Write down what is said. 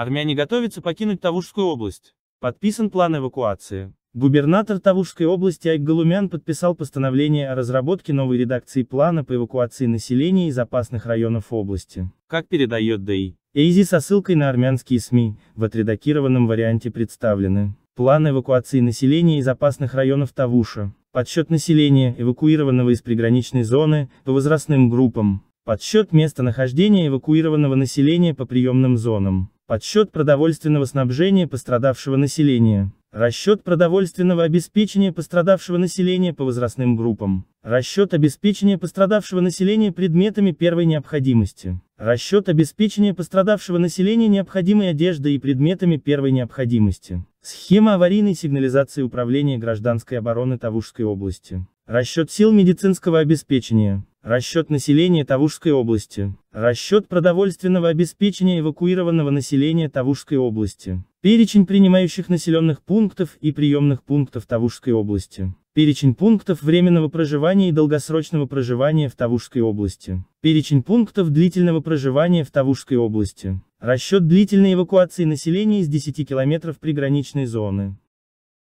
Армяне готовятся покинуть Тавушскую область. Подписан план эвакуации. Губернатор Тавушской области Айк Галумян подписал постановление о разработке новой редакции плана по эвакуации населения из опасных районов области. Как передает ДАИ, Эйзи со ссылкой на армянские СМИ, в отредактированном варианте представлены. План эвакуации населения из опасных районов Тавуша. Подсчет населения, эвакуированного из приграничной зоны, по возрастным группам. Подсчет местонахождения эвакуированного населения по приемным зонам подсчет продовольственного снабжения пострадавшего населения, расчет продовольственного обеспечения пострадавшего населения по возрастным группам, расчет обеспечения пострадавшего населения предметами первой необходимости, расчет обеспечения пострадавшего населения необходимой одеждой и предметами первой необходимости, схема аварийной сигнализации управления гражданской обороны Тавушской области, расчет сил медицинского обеспечения, Расчет населения Тавушской области. Расчет продовольственного обеспечения эвакуированного населения Тавушской области. Перечень принимающих населенных пунктов и приемных пунктов Тавушской области. Перечень пунктов временного проживания и долгосрочного проживания в Тавушской области. Перечень пунктов длительного проживания в Тавушской области. Расчет длительной эвакуации населения из 10 километров приграничной зоны.